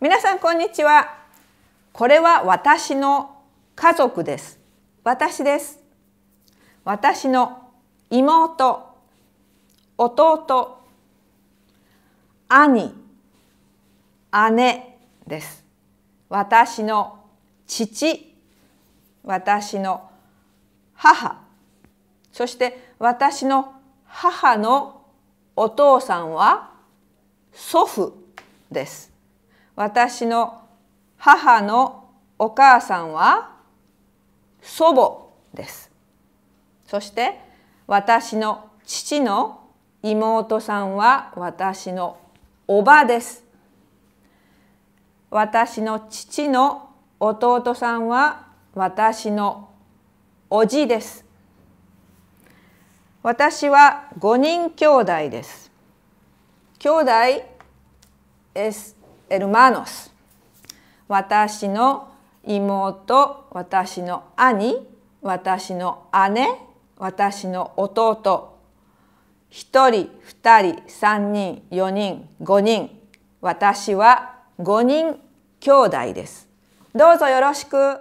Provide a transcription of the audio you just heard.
皆さんこんにちはこれは私の家族です私です私の妹弟兄姉です私の父私の母そして私の母のお父さんは祖父です私の母のお母さんは祖母ですそして私の父の妹さんは私のおばです私の父の弟さんは私のおじです私は5人兄弟です兄弟 es hermanos 私の妹私の兄私の姉私の弟1人2人3人4人5人私は5人兄弟ですどうぞよろしく